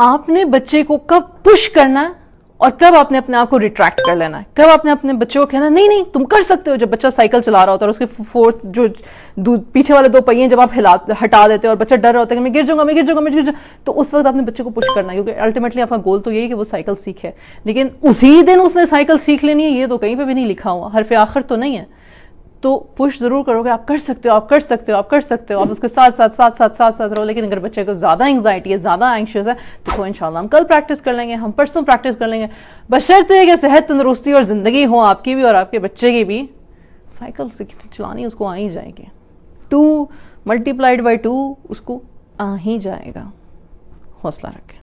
आपने बच्चे को कब पुश करना और कब आपने अपने आप को रिट्रैक्ट कर लेना है कब आपने अपने बच्चे को कहना नहीं नहीं तुम कर सकते हो जब बच्चा साइकिल चला रहा होता है और उसके फोर्थ जो पीछे वाले दो पहिए जब आप हिला हटा देते हो और बच्चा डर रहा होता है कि मैं गिर जाऊंगा मैं गिर जाऊंगा मैं गिर जाऊंगा तो उस वक्त आपने बच्चे को पुश करना क्योंकि अल्टीमेटली आपका गोल तो यही कि वो साइकिल सीखे लेकिन उसी दिन उसने साइकिल सीख लेनी है ये तो कहीं पर भी नहीं लिखा हुआ हरफे आखिर तो नहीं है तो पुश जरूर करोगे आप कर सकते हो आप कर सकते हो आप कर सकते हो आप उसके साथ साथ साथ साथ साथ साथ रहो लेकिन अगर बच्चे को ज़्यादा एंगजाइटी है ज़्यादा एंशियस है तो इनशाला हम कल प्रैक्टिस कर लेंगे हम परसों प्रैक्टिस कर लेंगे बशर्ते कि सेहत तंदरुस्ती और ज़िंदगी हो आपकी भी और आपके बच्चे की भी साइकिल चलानी उसको आ ही जाएगी टू मल्टीप्लाइड बाई टू उसको आ ही जाएगा हौसला रखें